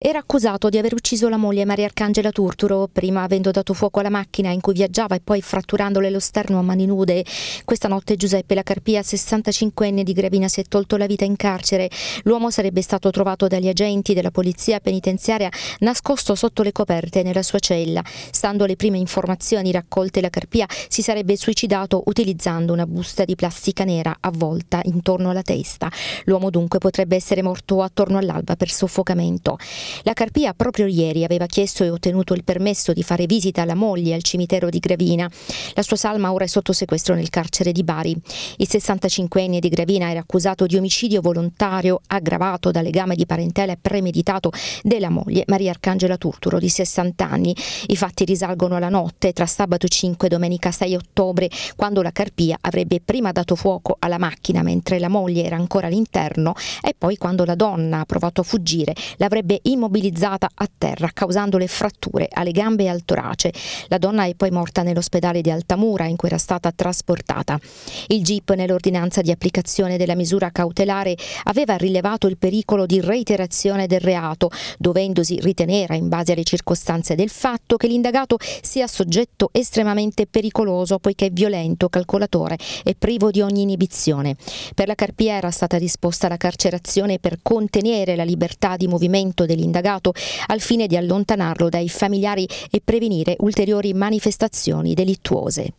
Era accusato di aver ucciso la moglie Maria Arcangela Turturo, prima avendo dato fuoco alla macchina in cui viaggiava e poi fratturandole lo sterno a mani nude. Questa notte Giuseppe Lacarpia, 65enne di Gravina, si è tolto la vita in carcere. L'uomo sarebbe stato trovato dagli agenti della polizia penitenziaria nascosto sotto le coperte nella sua cella. Stando alle prime informazioni raccolte, Lacarpia si sarebbe suicidato utilizzando una busta di plastica nera avvolta intorno alla testa. L'uomo dunque potrebbe essere morto attorno all'alba per soffocamento. La Carpia proprio ieri aveva chiesto e ottenuto il permesso di fare visita alla moglie al cimitero di Gravina. La sua salma ora è sotto sequestro nel carcere di Bari. Il 65enne di Gravina era accusato di omicidio volontario aggravato da legame di parentela premeditato della moglie Maria Arcangela Turturo di 60 anni. I fatti risalgono alla notte tra sabato 5 e domenica 6 ottobre, quando la Carpia avrebbe prima dato fuoco alla macchina mentre la moglie era ancora all'interno e poi quando la donna ha provato a fuggire l'avrebbe immediatamente immobilizzata a terra causando le fratture alle gambe e al torace. La donna è poi morta nell'ospedale di Altamura in cui era stata trasportata. Il GIP nell'ordinanza di applicazione della misura cautelare aveva rilevato il pericolo di reiterazione del reato, dovendosi ritenere in base alle circostanze del fatto che l'indagato sia soggetto estremamente pericoloso poiché è violento, calcolatore e privo di ogni inibizione. Per la Carpia era stata disposta la carcerazione per contenere la libertà di movimento dell'indagato dell'indagato al fine di allontanarlo dai familiari e prevenire ulteriori manifestazioni delittuose.